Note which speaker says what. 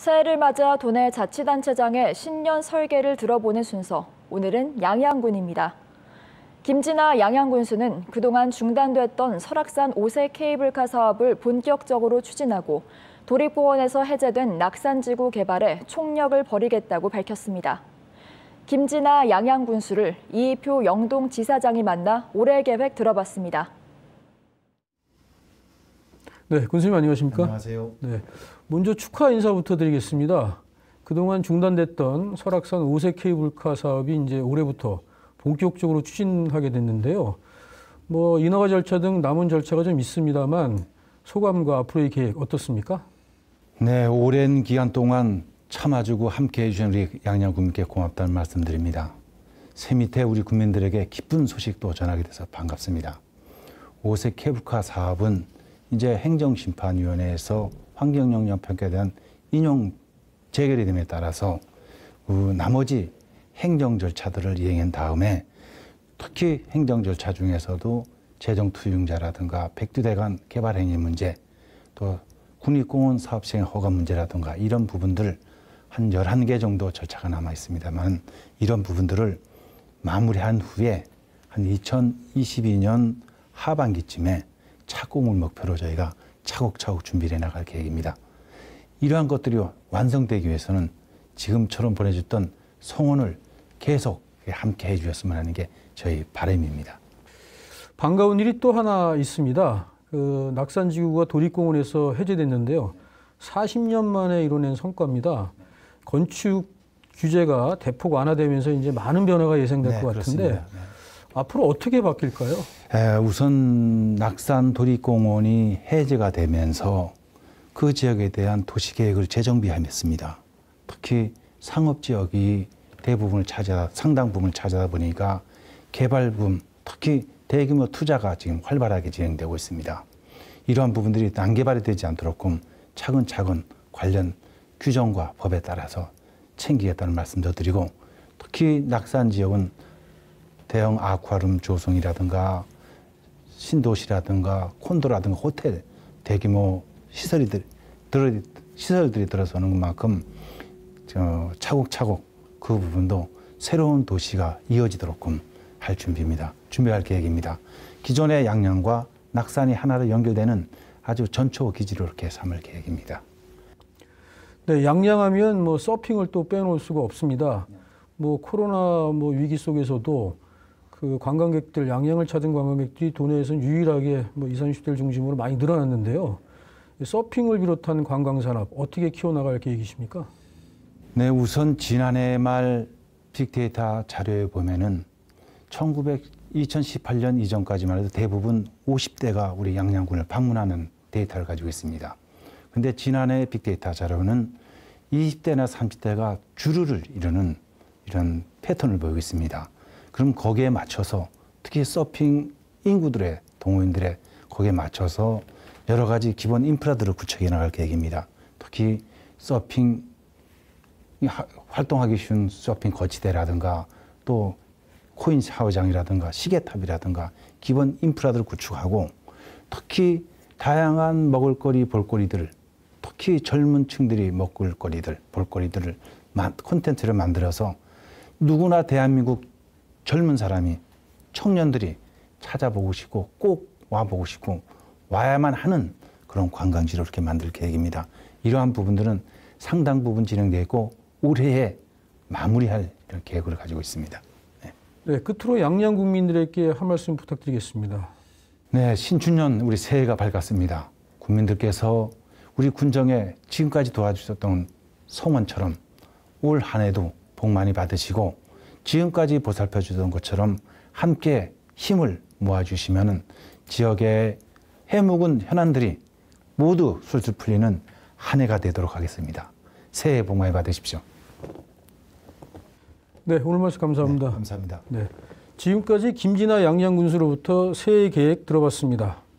Speaker 1: 새해를 맞아 도내 자치단체장의 신년 설계를 들어보는 순서, 오늘은 양양군입니다. 김진아 양양군수는 그동안 중단됐던 설악산 5세 케이블카 사업을 본격적으로 추진하고 도립공원에서 해제된 낙산지구 개발에 총력을 벌이겠다고 밝혔습니다. 김진아 양양군수를 이표 영동 지사장이 만나 올해 계획 들어봤습니다.
Speaker 2: 네, 군수님 안녕하십니까? 안녕하세요. 네, 먼저 축하 인사부터 드리겠습니다. 그동안 중단됐던 설악산 오색 케이블카 사업이 이제 올해부터 본격적으로 추진하게 됐는데요. 뭐 인허가 절차 등 남은 절차가 좀 있습니다만 소감과 앞으로의 계획 어떻습니까?
Speaker 1: 네, 오랜 기간 동안 참아주고 그 함께 해주신 우리 양양 군민께 고맙다는 말씀드립니다. 새 밑에 우리 국민들에게 기쁜 소식도 전하게 돼서 반갑습니다. 오색 케이블카 사업은 이제 행정심판위원회에서 환경영향평가에 대한 인용 재결의 됨에 따라서 그 나머지 행정 절차들을 이행한 다음에 특히 행정 절차 중에서도 재정 투융자라든가 백두대간 개발 행위 문제 또 국립공원 사업 시행 허가 문제라든가 이런 부분들 한 열한 개 정도 절차가 남아 있습니다만 이런 부분들을 마무리한 후에 한 2022년 하반기쯤에 착공을 목표로 저희가 차곡차곡 준비를 해나갈 계획입니다. 이러한 것들이 완성되기 위해서는 지금처럼 보내줬던 성원을 계속 함께 해주셨으면 하는 게 저희 바람입니다. 반가운 일이 또 하나 있습니다.
Speaker 2: 그 낙산지구가 도립공원에서 해제됐는데요. 40년 만에 이뤄낸 성과입니다. 건축 규제가 대폭 완화되면서 이제 많은 변화가 예상될 네, 것 같은데 그렇습니다. 네. 앞으로 어떻게 바뀔까요?
Speaker 1: 에, 우선 낙산 도립공원이 해제가 되면서 그 지역에 대한 도시계획을 재정비하였습니다. 특히 상업지역이 대부분을 차지 상당 부분을 차지다 보니까 개발붐, 특히 대규모 투자가 지금 활발하게 진행되고 있습니다. 이러한 부분들이 난개발이 되지 않도록 차근차근 관련 규정과 법에 따라서 챙기겠다는 말씀도 드리고 특히 낙산 지역은 대형 아쿠아룸 조성이라든가 신도시라든가 콘도라든가 호텔 대규모 시설이들 들 시설들이 들어서는 만큼 저 차곡차곡 그 부분도 새로운 도시가 이어지도록끔 할 준비입니다. 준비할 계획입니다. 기존의 양양과 낙산이 하나로 연결되는 아주 전초 기지로 이렇게 삼을 계획입니다.
Speaker 2: 네, 양양하면 뭐 서핑을 또 빼놓을 수가 없습니다. 뭐 코로나 뭐 위기 속에서도 그 관광객들 양양을 찾은 관광객들이 도내에서는 유일하게 뭐이0 30대를 중심으로 많이 늘어났는데요. 서핑을 비롯한 관광산업 어떻게 키워나갈 계획이십니까?
Speaker 1: 네, 우선 지난해 말 빅데이터 자료에 보면은 1900, 2018년 이전까지만 해도 대부분 50대가 우리 양양군을 방문하는 데이터를 가지고 있습니다. 근데 지난해 빅데이터 자료는 20대나 30대가 주류를 이루는 이런 패턴을 보이고 있습니다. 그럼 거기에 맞춰서 특히 서핑 인구들의 동호인들의 거기에 맞춰서 여러 가지 기본 인프라들을 구축해 나갈 계획입니다. 특히 서핑 활동하기 쉬운 서핑 거치대라든가 또 코인 샤워장이라든가 시계탑이라든가 기본 인프라들을 구축하고 특히 다양한 먹을거리, 볼거리들, 특히 젊은 층들이 먹을거리들, 볼거리들을 콘텐츠를 만들어서 누구나 대한민국 젊은 사람이 청년들이 찾아보고 싶고 꼭 와보고 싶고 와야만 하는 그런 관광지로 이렇게 만들 계획입니다. 이러한 부분들은 상당 부분 진행되고 올해에 마무리할 이런 계획을 가지고 있습니다.
Speaker 2: 네, 네 끝으로 양양 국민들에게 한 말씀 부탁드리겠습니다.
Speaker 1: 네, 신춘년 우리 새해가 밝았습니다. 국민들께서 우리 군정에 지금까지 도와주셨던 성원처럼 올 한 해도 복 많이 받으시고 지금까지 보살펴 주던 것처럼 함께 힘을 모아 주시면은 지역의 해묵은 현안들이 모두 술술 풀리는 한 해가 되도록 하겠습니다. 새해 복 많이 받으십시오.
Speaker 2: 네, 오늘 말씀 감사합니다. 네, 감사합니다. 네. 지금까지 김진아 양양군수로부터 새해 계획 들어봤습니다.